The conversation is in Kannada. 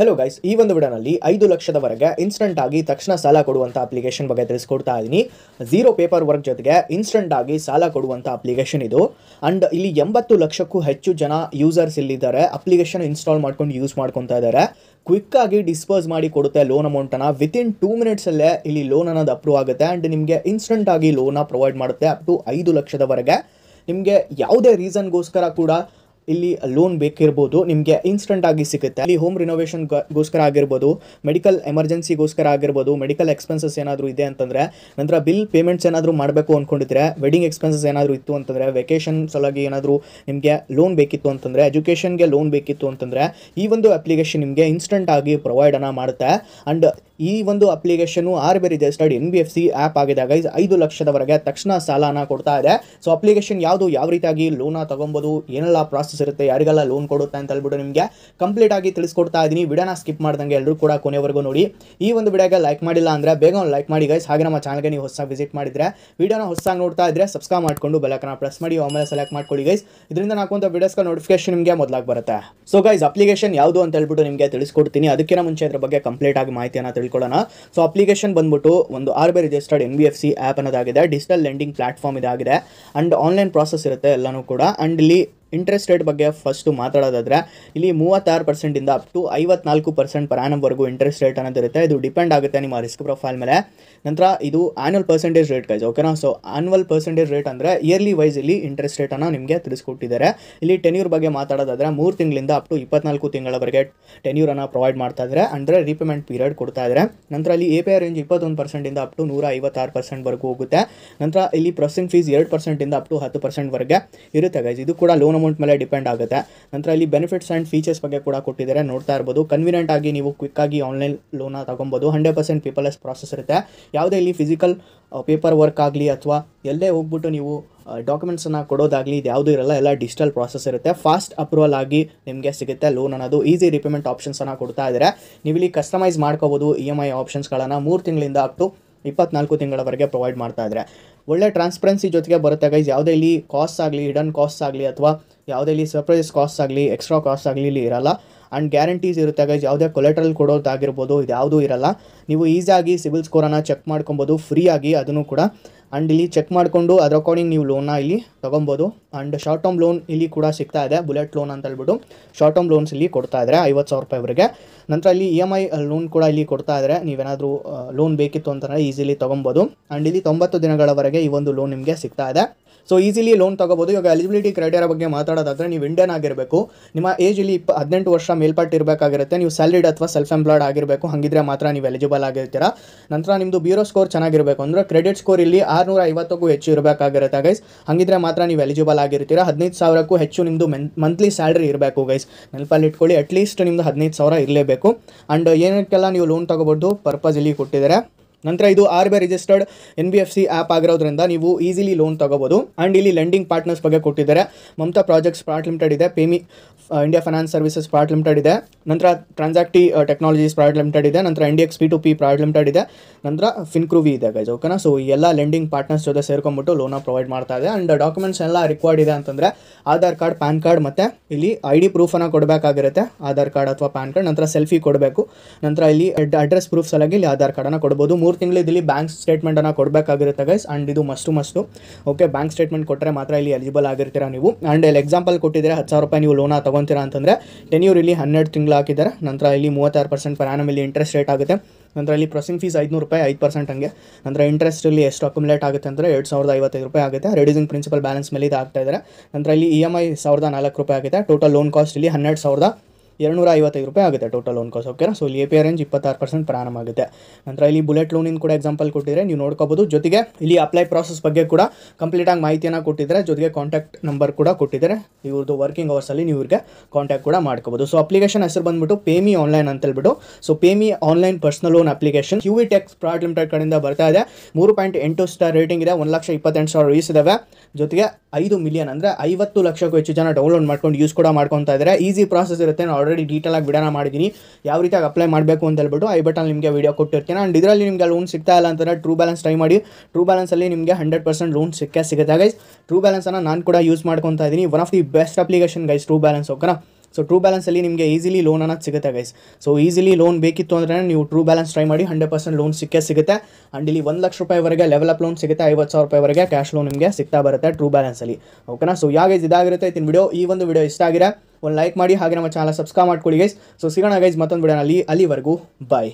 ಹಲೋ ಗೈಸ್ ಈ ಒಂದು ವಿಡನಲ್ಲಿ ಐದು ಲಕ್ಷದವರೆಗೆ ಇನ್ಸ್ಟೆಂಟ್ ಆಗಿ ತಕ್ಷಣ ಸಾಲ ಕೊಡುವಂಥ ಅಪ್ಲಿಕೇಶನ್ ಬಗ್ಗೆ ತಿಳಿಸ್ಕೊಡ್ತಾ ಇದ್ದೀನಿ ಝೀರೋ ಪೇಪರ್ ವರ್ಕ್ ಜೊತೆಗೆ ಇನ್ಸ್ಟೆಂಟ್ ಆಗಿ ಸಾಲ ಕೊಡುವಂಥ ಅಪ್ಲಿಕೇಶನ್ ಇದು ಅಂಡ್ ಇಲ್ಲಿ ಎಂಬತ್ತು ಲಕ್ಷಕ್ಕೂ ಹೆಚ್ಚು ಜನ ಯೂಸರ್ಸ್ ಇಲ್ಲಿದ್ದಾರೆ ಅಪ್ಲಿಕೇಶನ್ ಇನ್ಸ್ಟಾಲ್ ಮಾಡ್ಕೊಂಡು ಯೂಸ್ ಮಾಡ್ಕೊತಾ ಇದ್ದಾರೆ ಕ್ವಿಕ್ ಆಗಿ ಡಿಸ್ಪೋಸ್ ಮಾಡಿ ಕೊಡುತ್ತೆ ಲೋನ್ ಅಮೌಂಟನ್ನು ವಿತಿನ್ ಟೂ ಮಿನಿಟ್ಸಲ್ಲೇ ಇಲ್ಲಿ ಲೋನ್ ಅನ್ನೋದು ಅಪ್ರೂವ್ ಆಗುತ್ತೆ ಆ್ಯಂಡ್ ನಿಮಗೆ ಇನ್ಸ್ಟೆಂಟ್ ಆಗಿ ಲೋನ ಪ್ರೊವೈಡ್ ಮಾಡುತ್ತೆ ಅಪ್ ಟು ಐದು ಲಕ್ಷದವರೆಗೆ ನಿಮಗೆ ಯಾವುದೇ ರೀಸನ್ಗೋಸ್ಕರ ಕೂಡ ಇಲ್ಲಿ ಲೋನ್ ಬೇಕಿರ್ಬೋದು ನಿಮಗೆ ಇನ್ಸ್ಟೆಂಟ್ ಆಗಿ ಸಿಗುತ್ತೆ ಅಲ್ಲಿ ಹೋಮ್ ಗೋಸ್ಕರ ಆಗಿರ್ಬೋದು ಮೆಡಿಕಲ್ ಎಮರ್ಜೆನ್ಸಿಗೋಸ್ಕರ ಆಗಿರ್ಬೋದು ಮೆಡಿಕಲ್ ಎಕ್ಸ್ಪೆನ್ಸಸ್ ಏನಾದರೂ ಇದೆ ಅಂತಂದರೆ ನಂತರ ಬಿಲ್ ಪೇಮೆಂಟ್ಸ್ ಏನಾದರೂ ಮಾಡಬೇಕು ಅಂದ್ಕೊಂಡಿದ್ರೆ ವೆಡ್ಡಿಂಗ್ ಎಕ್ಸ್ಪೆನ್ಸಸ್ ಏನಾದರೂ ಇತ್ತು ಅಂತಂದರೆ ವೆಕೇಷನ್ ಸಲುವಾಗಿ ಏನಾದರೂ ನಿಮಗೆ ಲೋನ್ ಬೇಕಿತ್ತು ಅಂತಂದರೆ ಎಜುಕೇಷನ್ಗೆ ಲೋನ್ ಬೇಕಿತ್ತು ಅಂತಂದರೆ ಈ ಒಂದು ಅಪ್ಲಿಕೇಶನ್ ನಿಮಗೆ ಇನ್ಸ್ಟೆಂಟ್ ಆಗಿ ಪ್ರೊವೈಡನ್ನು ಮಾಡುತ್ತೆ ಆ್ಯಂಡ್ ಈ ಒಂದು ಅಪ್ಲಿಕೇಶನ್ ಆರ್ ಬೇರೆ ಇದೆ N B F C app ಆಗಿದೆ ಗೈಸ್ ಐದು ಲಕ್ಷದವರೆಗೆ ತಕ್ಷಣ ಸಾಲನ ಕೊಡ್ತಾ ಇದೆ ಸೊ ಅಪ್ಲಿಕೇಶನ್ ಯಾವುದು ಯಾವ ರೀತಿಯಾಗಿ ಲೋನ ತೊಗೊಬೋದು ಏನೆಲ್ಲ ಪ್ರಾಸೆಸ್ ಇರುತ್ತೆ ಯಾರಿಗೆಲ್ಲ ಲೋನ್ ಕೊಡುತ್ತೆ ಅಂತ ಹೇಳ್ಬಿಟ್ಟು ನಿಮಗೆ ಕಂಪ್ಲೀಟ್ ಆಗಿ ತಿಳಿಸ್ಕೊಡ್ತಾ ಇದ್ದೀನಿ ವಿಡಿಯೋನ ಸ್ಕಿಪ್ ಮಾಡ್ದಂಗೆ ಎಲ್ಲರೂ ಕೂಡ ಕೊನೆವರೆಗೂ ನೋಡಿ ಈ ಒಂದು ವಿಡಿಯೋಗೆ ಲೈಕ್ ಮಾಡಿಲ್ಲ ಅಂದರೆ ಬೇಗ ಒಂದು ಲೈಕ್ ಮಾಡಿ ಗೈಸ್ ಹಾಗೆ ನಮ್ಮ ಚಾನಲ್ಗೆ ನೀವು ಹೊಸ ವಿಸಿಟ್ ಮಾಡಿದರೆ ವಿಡಿಯೋನ ಹೊಸಾಗಿ ನೋಡ್ತಾ ಇದ್ರೆ ಸಬ್ಸ್ಕ್ರೈಬ್ ಮಾಡಿಕೊಂಡು ಬೆಲಕನ ಪ್ರೆಸ್ ಮಾಡಿ ಆಮೇಲೆ ಸೆಲೆಕ್ಟ್ ಮಾಡ್ಕೊಳ್ಳಿ ಗೈಸ್ ಇದರಿಂದ ಅಂತ ವಿಡಿಯೋಸ್ಗೆ ನೋಟಿಫಿಕೇಶನ್ ನಿಮಗೆ ಮೊದಲಾಗಿ ಬರುತ್ತೆ ಸೊ ಗೈಸ್ ಅಪ್ಲಿಕೇಶನ್ ಯಾವುದು ಅಂತ ಹೇಳ್ಬಿಟ್ಟು ನಿಮಗೆ ತಿಳಿಸ್ಕೊಡ್ತೀನಿ ಅದಕ್ಕಿಂತ ಮುಂಚೆ ಅದ್ರ ಬಗ್ಗೆ ಕಂಪ್ಲೀಟ್ ಆಗಿ ಮಾಹಿತಿಯನ್ನು ತಿಳಿಸಿ ತಿಳ್ಕೊಳ್ಳೋಣ ಸೊ ಅಪ್ಲಿಕೇಶನ್ ಬಂದ್ಬಿಟ್ಟು ಒಂದು R B registered N B F C app ಅನ್ನೋದಾಗಿದೆ ಡಿಜಿಟಲ್ ಲೆಂಡಿಂಗ್ ಪ್ಲಾಟ್ಫಾರ್ಮ್ ಇದಾಗಿದೆ ಆ್ಯಂಡ್ ಆನ್ಲೈನ್ ಪ್ರಾಸೆಸ್ ಇರುತ್ತೆ ಎಲ್ಲನೂ ಕೂಡ ಆ್ಯಂಡ್ ಇಲ್ಲಿ ಇಂಟ್ರೆಸ್ಟ್ ರೇಟ್ ಬಗ್ಗೆ ಫಸ್ಟು ಮಾತಾಡೋದಾದ್ರೆ ಇಲ್ಲಿ ಮೂವತ್ತಾರು ಪರ್ಸೆಂಟಿಂದ ಅಪ್ ಟು ಐವತ್ನಾಲ್ಕು ಪರ್ಸೆಂಟ್ ಪರ್ ಇಂಟ್ರೆಸ್ಟ್ ರೇಟ್ ಅನ್ನೋದಿರುತ್ತೆ ಇದು ಡಿಪೆಂಡ್ ಆಗುತ್ತೆ ನಿಮ್ಮ ರಿಸ್ಕ್ ಪ್ರೊಫೈಲ್ ಮೇಲೆ ನಂತರ ಇದು ಆ್ಯನ್ಯಲ್ ಪರ್ಸೆಂಟೇಜ್ ರೇಟ್ ಗೈಸ್ ಓಕೆನಾ ಸೊ ಆನ್ಯುವಲ್ ಪರ್ಸೆಂಟೇಜ್ ರೇಟ್ ಅಂದರೆ ಇಯರ್ಲಿ ವೈಸ್ ಇಲ್ಲಿ ಇಂಟ್ರೆಸ್ಟ್ ರೇಟನ್ನು ನಿಮಗೆ ತಿಳಿಸ್ಕೊಟ್ಟಿದ್ದಾರೆ ಇಲ್ಲಿ ಟೆನ್ಯೂರ್ ಬಗ್ಗೆ ಮಾತಾಡೋದಾದ್ರೆ ಮೂರು ತಿಂಗಳಿಂದ ಅಪ್ ಟು ಇಪ್ಪತ್ನಾಲ್ಕು ತಿಂಗಳವರೆಗೆ ಟೆನ್ಯೂರನ್ನು ಪ್ರೊವೈಡ್ ಮಾಡ್ತಾ ಇದ್ದಾರೆ ಅಂದರೆ ರೀಪೇಮೆಂಟ್ ಪೀರಿಯಡ್ ಕೊಡ್ತಾ ಇದ್ದಾರೆ ನಂತರ ಇಲ್ಲಿ ಎ ಪಿ ಐ ರೇಂಜ್ ಇಪ್ಪತ್ತೊಂದು ಪರ್ಸೆಂಟಿಂದ ಅಪ್ ಟು ನೂರ ಐವತ್ತಾರು ಪರ್ಸೆಂಟ್ವರೆಗೂ ಹೋಗುತ್ತೆ ನಂತರ ಇಲ್ಲಿ ಪ್ರೊಸೆಸಿಂಗ್ ಫೀಸ್ ಎರಡು ಪರ್ಸೆಂಟಿಂದ ಅಪ್ ಟು ಹತ್ತು ಪರ್ಸೆಂಟ್ವರೆಗೆ ಇರುತ್ತೆ ಗೈಸ್ ಇದು ಕೂಡ ಲೋನ್ ಅಮೌಂಟ್ ಮೇಲೆ ಡಿಪೆಂಡ್ ಆಗುತ್ತೆ ನಂತರ ಇಲ್ಲಿ ಬೆನಿಫಿಟ್ಸ್ ಆ್ಯಂಡ್ ಫೀಚರ್ಸ್ ಬಗ್ಗೆ ಕೂಡ ಕೊಟ್ಟಿದ್ದಾರೆ ನೋಡ್ತಾ ಇರ್ಬೋದು ಕನ್ವಿನಿಯೆಂಟ್ ಆಗಿ ನೀವು ಕ್ವಿಕ್ಕಾಗಿ ಆನ್ಲೈನ್ ಲೋನ ತಗೊಬೋದು ಹಂಡ್ರೆಡ್ ಪರ್ಸೆಂಟ್ ಪೇಪರ್ಲೆಸ್ ಪ್ರಾಸೆಸ್ ಇರುತ್ತೆ ಯಾವುದೇ ಇಲ್ಲಿ ಫಿಸಿಕಲ್ ಪೇಪರ್ ವರ್ಕ್ ಆಗಲಿ ಅಥವಾ ಎಲ್ಲೇ ಹೋಗ್ಬಿಟ್ಟು ನೀವು ಡಾಕ್ಯುಮೆಂಟ್ಸನ್ನು uh, ಕೊಡೋದಾಗಲಿ ಇದು ಯಾವುದೂ ಇರಲ್ಲ ಎಲ್ಲ ಡಿಜಿಟಲ್ ಪ್ರಾಸೆಸ್ ಇರುತ್ತೆ ಫಾಸ್ಟ್ ಅಪ್ರೂವಲ್ ಆಗಿ ನಿಮಗೆ ಸಿಗುತ್ತೆ ಲೋನ್ ಅನ್ನೋದು ಈಸಿ ರಿಪೇಮೆಂಟ್ ಆಪ್ಷನ್ಸನ್ನು ಕೊಡ್ತಾ ಇದ್ದಾರೆ ನೀವು ಇಲ್ಲಿ ಕಸ್ಟಮೈಸ್ ಮಾಡ್ಕೋಬೋದು ಇ ಎಮ್ ಐ ಆಪ್ಷನ್ಸ್ಗಳನ್ನು ಮೂರು ತಿಂಗಳಿಂದ ಅಪ್ ಟು ಇಪ್ಪತ್ನಾಲ್ಕು ತಿಂಗಳವರೆಗೆ ಪ್ರೊವೈಡ್ ಮಾಡ್ತಾ ಇದ್ದಾರೆ ಒಳ್ಳೆ ಟ್ರಾನ್ಸ್ಪರೆನ್ಸಿ ಜೊತೆಗೆ ಬರುತ್ತೆ ಗೈಸ್ ಯಾವುದೇ ಇಲ್ಲಿ ಕಾಸ್ಟ್ ಆಗಲಿ ಹಿಡನ್ ಕಾಸ್ಟ್ ಆಗಲಿ ಅಥವಾ ಯಾವುದೇ ಇಲ್ಲಿ ಸರ್ಪ್ರೈಸ್ ಕಾಸ್ಟ್ ಆಗಲಿ ಎಕ್ಸ್ಟ್ರಾ ಕಾಸ್ಟ್ ಆಗಲಿ ಇಲ್ಲಿ ಇರಲ್ಲ ಆ್ಯಂಡ್ ಗ್ಯಾರಂಟೀಸ್ ಇರುತ್ತೆ ಗೈಸ್ ಯಾವುದೇ ಕೊಲೆಟ್ರಲ್ ಕೊಡೋದಾಗಿರ್ಬೋದು ಇದು ಯಾವುದೂ ಇರಲ್ಲ ನೀವು ಈಸಿಯಾಗಿ ಸಿಬಿಲ್ ಸ್ಕೋರನ್ನು ಚೆಕ್ ಮಾಡ್ಕೊಬೋದು ಫ್ರೀಯಾಗಿ ಅದನ್ನು ಕೂಡ ಆ್ಯಂಡ್ ಇಲ್ಲಿ ಚೆಕ್ ಮಾಡಿಕೊಂಡು ಅದ್ರ ಅಕಾರ್ಡಿಂಗ್ ನೀವು ಲೋನ್ನ ಇಲ್ಲಿ ತೊಗೊಬೋದು ಆ್ಯಂಡ್ ಶಾರ್ಟ್ ಟರ್ಮ್ ಲೋನ್ ಇಲ್ಲಿ ಕೂಡ ಸಿಗ್ತಾ ಇದೆ ಬುಲೆಟ್ ಲೋನ್ ಅಂತ ಹೇಳ್ಬಿಟ್ಟು ಶಾರ್ಟ್ ಟರ್ಮ್ ಲೋನ್ಸ್ ಇಲ್ಲಿ ಕೊಡ್ತಾ ಇದ್ದಾರೆ ಐವತ್ತು ಸಾವಿರ ರೂಪಾಯಿವರೆಗೆ ನಂತರ ಇಲ್ಲಿ ಇ ಎಮ್ ಐ ಲೋನ್ ಕೂಡ ಇಲ್ಲಿ ಕೊಡ್ತಾ ಇದ್ದಾರೆ ನೀವೇನಾದರೂ ಲೋನ್ ಬೇಕಿತ್ತು ಅಂತಂದರೆ ಈಸಿಲಿ ತೊಗೊಬೋದು ಆ್ಯಂಡ್ ಇಲ್ಲಿ ತೊಂಬತ್ತು ದಿನಗಳವರೆಗೆ ಈ ಒಂದು ಲೋನ್ ನಿಮಗೆ ಸಿಗ್ತಾ ಇದೆ ಸೊ ಈಸಿಲಿ ಲೋನ್ ತೊಗೋಬೋದು ಇವಾಗ ಎಲಿಜಿಬಿಲಿಟಿ ಕ್ರೈಟೇರಿಯಾ ಬಗ್ಗೆ ಮಾತಾಡೋದಾದರೆ ನೀವು ಇಂಡಿಯನ್ ಆಗಿರಬೇಕು ನಿಮ್ಮ ಏಜ್ ಇಲ್ಲಿ ಇಪ್ಪ ಹದಿನೆಂಟು ವರ್ಷ ಮೇಲ್ಪಟ್ಟಿರಬೇಕಾಗಿರುತ್ತೆ ನೀವು ಸ್ಯಾಲರಿಡ್ ಅಥವಾ ಸೆಲ್ಫ್ ಎಂಪ್ಲಾಯ್ಡ್ ಆಗಿರಬೇಕು ಹಾಗಿದ್ರೆ ಮಾತ್ರ ನೀವು ಎಲಿಜಿಬಲ್ ಆಗಿರ್ತೀರಾ ನಂತರ ನಿಮ್ಮದು ಬ್ಯೂರೋ ಸ್ಕೋರ್ ಚೆನ್ನಾಗಿರಬೇಕು ಅಂದರೆ ಕ್ರೆಡಿಟ್ ಸ್ಕೋರ್ ಇಲ್ಲಿ ಆರುನೂರ ಐವತ್ತಕ್ಕೂ ಹೆಚ್ಚು ಇರಬೇಕಾಗಿರುತ್ತೆ ಗೈಸ್ ಹಂಗಿದ್ರೆ ಮಾತ್ರ ನೀವು ಎಲಿಜಿಬಲ್ ಆಗಿರ್ತೀರ ಹದಿನೈದು ಸಾವಿರಕ್ಕೂ ಹೆಚ್ಚು ನಿಮ್ಮದು ಮಂತ್ಲಿ ಸ್ಯಾಲ್ರಿ ಇರಬೇಕು ಗೈಸ್ ನೆನಪಲ್ಲಿ ಇಟ್ಕೊಳ್ಳಿ ಅಟ್ಲೀಸ್ಟ್ ನಿಮ್ಮದು ಹದಿನೈದು ಸಾವಿರ ಇರಲೇಬೇಕು ಆ್ಯಂಡ್ ಏನಕ್ಕೆಲ್ಲ ನೀವು ಲೋನ್ ತಗೋಬೋದು ಪರ್ಪಸ್ ಇಲ್ಲಿ ಕೊಟ್ಟಿದ್ದಾರೆ ನಂತರ ಇದು R B registered N B F C app ಆಗಿರೋದ್ರಿಂದ ನೀವು ಈಸಿಲಿ ಲೋನ್ ತೊಗೋಬೋದು ಆ್ಯಂಡ್ ಇಲ್ಲಿ ಲೆಂಡಿಂಗ್ ಪಾರ್ಟ್ನರ್ಸ್ ಬಗ್ಗೆ ಕೊಟ್ಟಿದ್ದಾರೆ ಮಮತಾ ಪ್ರಾಜೆಕ್ಟ್ಸ್ ಪ್ರಾಟ್ ಲಿಮಿಟೆಡ್ ಇದೆ PayMe India finance services private limited ಇದೆ ನಂತರ ಟ್ರಾನ್ಸಾಕ್ಟಿ ಟೆಕ್ನಾಲಜೀಸ್ ಪ್ರೈವೇಟ್ ಲಿಮಿಟೆಡ್ ಇದೆ ನಂತರ ಇಂಡಿಯಕ್ಸ್ P to P private limited ಇದೆ ನಂತರ ಫಿನ್ಕ್ರೂವಿ ಇದೆ ಗೈಸ್ ಓಕೆನಾ ಸೊ ಎಲ್ಲ ಲೆಂಡಿಂಗ್ ಪಾರ್ಟ್ನರ್ಸ್ ಜೊತೆ ಸೇರ್ಕೊಂಡ್ಬಿಟ್ಟು ಲೋನ ಪ್ರೊವೈಡ್ ಮಾಡ್ತಾ ಇದೆ ಆ್ಯಂಡ್ ಡಾಕ್ಯುಮೆಂಟ್ಸ್ ಎಲ್ಲ ರಿಕ್ವೈರ್ಡ್ ಇದೆ ಅಂತಂದರೆ ಆಧಾರ್ ಕಾರ್ಡ್ ಪ್ಯಾನ್ ಕಾರ್ಡ್ ಮತ್ತು ಇಲ್ಲಿ ಐ ಡಿ ಪ್ರೂಫನ್ನು ಕೊಡಬೇಕಾಗಿರುತ್ತೆ ಆಧಾರ್ ಕಾರ್ಡ್ ಅಥವಾ ಪ್ಯಾನ್ ಕಾರ್ಡ್ ನಂತರ ಸೆಲ್ಫಿ ಕೊಡಬೇಕು ನಂತರ ಇಲ್ಲಿ ಅಡ್ರೆಸ್ ಪ್ರೂಫ್ ಸಲಗಿ ಇಲ್ಲಿ ಆಧಾರ್ ಕಾರ್ಡನ್ನು ಕೊಡ್ಬೋದು ಮೂರು ಇಲ್ಲಿ ಬ್ಯಾಂಕ್ ಸ್ಟೇಟ್ಮೆಂಟನ್ನು ಕೊಡಬೇಕಾಗಿರುತ್ತೆ ಗೈಸ್ ಆ್ಯಂಡ್ ಇದು must must okay bank statement ಕೊಟ್ಟರೆ ಮಾತ್ರ ಇಲ್ಲಿ ಎಲಿಜಿಬಲ್ ಆಗಿರ್ತೀರಾ ನೀವು ಆ್ಯಂಡ್ ಇಲ್ಲಿ ಎಕ್ಸಾಂಪಲ್ ಕೊಟ್ಟಿದ್ರೆ ಹತ್ತು ಸಾವಿರ ರೂಪಾಯಿ ನೀವು ಲೋನ ತಗೊಂಡು ತೊಗೊತೀರಾ ಅಂತಂದರೆ ಟೆನ್ಯೂರ್ ಇಲ್ಲಿ ಹನ್ನೆರಡು ತಿಂಗಳು ಹಾಕಿದ್ದಾರೆ ನಂತರ ಇಲ್ಲಿ ಮೂವತ್ತಾರು ಪರ್ಸೆಂಟ್ ಪರ್ ಇಂಟ್ರೆಸ್ಟ್ ರೇಟ್ ಆಗುತ್ತೆ ನಂತರ ಇಲ್ಲಿ ಪ್ರೊಸಿಂಗ್ ಫೀಸ್ ಐದುನೂರು ರೂಪಾಯಿ ಐದು ಪರ್ಸೆಂಟ್ ಹಂಗೆ ಇಂಟ್ರೆಸ್ಟ್ ಇಲ್ಲಿ ಎಷ್ಟು ಅಕ್ಯುಮುಲೇಟ್ ಆಗುತ್ತೆ ಅಂದರೆ ಎರಡು ಸಾವಿರದ ಐವತ್ತೈದು ರೂಪಾಯಿ ಆಗುತ್ತೆ ರೆಡ್ಯೂಸಿಂಗ್ ಪ್ರಿನ್ಸಿಪಲ್ ಬ್ಯಾಲೆನ್ಸ್ ಮೇಲೆ ಇದು ಆಗ್ತಾ ಇದ್ದಾರೆ ನಂತರ ಇಲ್ಲಿ ಇ ಎಮ್ ಐ ಸಾವಿರದ ನಾಲ್ಕು ರೂಪಾಯಿ ಆಗಿದೆ ಟೋಟಲ್ ಲೋನ್ ಕಾಸ್ಟ್ ಇಲ್ಲಿ ಹನ್ನೆರಡು ಸಾವಿರದ ಎರಡುನೂರ ಐವತ್ತೈದು ರೂಪಾಯಿ ಆಗುತ್ತೆ ಟೋಟಲ್ ಲೋನ್ ಕಾಸ್ಟ್ ಓಕೆನಾ ಸೊ ಇಲ್ಲಿ ಎ ಪಿ ರೇಂಜ್ ಇಪ್ಪತ್ತಾರು ಪರ್ಸೆಂಟ್ ಪ್ರಾರಂಭ ಆಗುತ್ತೆ ನಂತರ ಇಲ್ಲಿ ಬುಲೆಟ್ ಲೋನಿನ ಕೂಡ ಎಕ್ಸಾಂಪಲ್ ಕೊಟ್ಟಿದ್ರೆ ನೀವು ನೋಡ್ಕೋಬಹುದು ಜೊತೆಗೆ ಇಲ್ಲಿ ಅಪ್ಲೈ ಪ್ರಾಸೆಸ್ ಬಗ್ಗೆ ಕೂಡ ಕಂಪ್ಲೀಟ್ ಆಗಿ ಮಾಹಿತಿಯನ್ನು ಕೊಟ್ಟಿದ್ದಾರೆ ಜೊತೆಗೆ ಕಾಂಟ್ಯಾಕ್ಟ್ ನಂಬರ್ ಕೂಡ ಕೊಟ್ಟಿದ್ದಾರೆ ಇವ್ರದ್ದು ವರ್ಕಿಂಗ್ ಅವರ್ಸಲ್ಲಿ ನೀವು ಇವ್ರಿಗೆ ಕಾಂಟ್ಯಾಕ್ಟ್ ಕೂಡ ಮಾಡ್ಕೋಬಹುದು ಸೊ ಅಪ್ಲಿಕೇಶನ್ ಹೆಸರು ಬಂದ್ಬಿಟ್ಟು ಪೇಮಿ ಆನ್ಲೈನ್ ಅಂತ ಹೇಳ್ಬಿಟ್ಟು so PayMe online personal loan application U V techs pvt limited ಕಡೆಯಿಂದ ಬರ್ತಾ ಇದೆ ಮೂರು ಪಾಯಿಂಟ್ ಎಂಟು ಸ್ಟಾರ್ ರೇಟಿಂಗ್ ಇದೆ ಒಂದು ಲಕ್ಷ ಇಪ್ಪತ್ತೆಂಟು ಸಾವಿರ ವೀಸ್ ಇದಾವೆ ಜೊತೆಗೆ ಐದು ಮಿಲಿಯನ್ ಅಂದರೆ ಐವತ್ತು ಲಕ್ಷಕ್ಕೂ ಹೆಚ್ಚು ಜನ ಡೌನ್ಲೋಡ್ ಮಾಡ್ಕೊಂಡು ಯೂಸ್ ಕೂಡ ಮಾಡ್ಕೊತಾ ಇದ್ದಾರೆ ಈಸಿ ಪ್ರಾಸೆಸ್ ಇರುತ್ತೆ ಆಲ್ರೆಡಿ ಆಗಿ ವಿಡಿಯೋ ಮಾಡಿದ್ದೀನಿ ಯಾವ ರೀತಿಯಾಗಿ ಅಪ್ಲೈ ಮಾಡಬೇಕು ಅಂತ ಹೇಳ್ಬಿಟ್ಟು ಐ ಬಟನ್ ನಿಮಗೆ ವೀಡಿಯೋ ಕೊಟ್ಟಿರ್ತೀನಿ ಆ್ಯಂಡ್ ಇದರಲ್ಲಿ ನಿಮಗೆ ಲೋನ್ ಸಿಗ್ತಾ ಇಲ್ಲ ಅಂತಂದರೆ ಟ್ರೂ ಬ್ಯಾಲೆನ್ಸ್ ಟ್ರೈ ಮಾಡಿ ಟ್ರೂ ಅಲ್ಲಿ ನಿಮಗೆ ಹಂಡ್ರೆಡ್ ಪರ್ಸೆಂಟ್ ಲೋನ್ ಸಿಕ್ಕೇ ಸಿಗುತ್ತೆ ಗೈಸ್ ಟ್ರೂ ಬ್ಯಾಲೆನ್ಸನ್ನು ನಾನು ಕೂಡ ಯೂಸ್ ಮಾಡ್ಕೊತಾ ಇದ್ದೀನಿ one of the best application guys True Balance ಓಕೆನಾ ಸೊ ಟ್ರೂ ಬ್ಯಾಲೆನ್ಸಲ್ಲಿ ನಿಮಗೆ ಈಸಿಲಿ ಲೋನ್ ಅನ್ನೋದು ಸಿಗುತ್ತೆ ಗೈಸ್ ಸೊ ಈಸಿಲಿ ಲೋನ್ ಬೇಕಿತ್ತು ಅಂದ್ರೆ ನೀವು ಟ್ರೂ ಬ್ಯಾಲೆನ್ಸ್ ಟ್ರೈ ಮಾಡಿ ಹಂಡ್ರೆಡ್ ಪರ್ಸೆಂಟ್ ಲೋನ್ ಸಿಕ್ಕೇ ಸಿಗುತ್ತೆ ಆ್ಯಂಡ್ ಇಲ್ಲಿ ಒಂದು ಲಕ್ಷ ರೂಪಾಯಿವರೆಗೆ ಲೆವೆಲ್ ಅಪ್ ಲೋನ್ ಸಿಗುತ್ತೆ ಐವತ್ತು ಸಾವಿರ ರೂಪಾಯಿವರೆಗೆ ಕ್ಯಾಶ್ ಲೋನ್ ನಿಮಗೆ ಸಿಗ್ತಾ ಬರುತ್ತೆ ಟ್ರೂ ಬ್ಯಾಲೆನ್ಸಲ್ಲಿ ಓಕೆನಾ ಸೊ ಯಾವಾಗ ಇದಾಗಿರುತ್ತೆ ಇತ್ತಿನ ವಿಡಿಯೋ ಈ ಒಂದು ವಿಡಿಯೋ ಇಷ್ಟ ಆಗಿದೆ ಒಂದು ಲೈಕ್ ಮಾಡಿ ಹಾಗೆ ನಮ್ಮ ಚಾನಲ್ ಸಬ್ಸ್ಕ್ರೈಬ್ ಮಾಡ್ಕೊಳ್ಳಿ ಗೈಸ್ ಸೊ ಸಿಗೋಣ ಗೈಸ್ ಮತ್ತೊಂದು ವಿಡಿಯೋನಲ್ಲಿ ಅಲ್ಲಿವರೆಗೂ ಬಾಯ್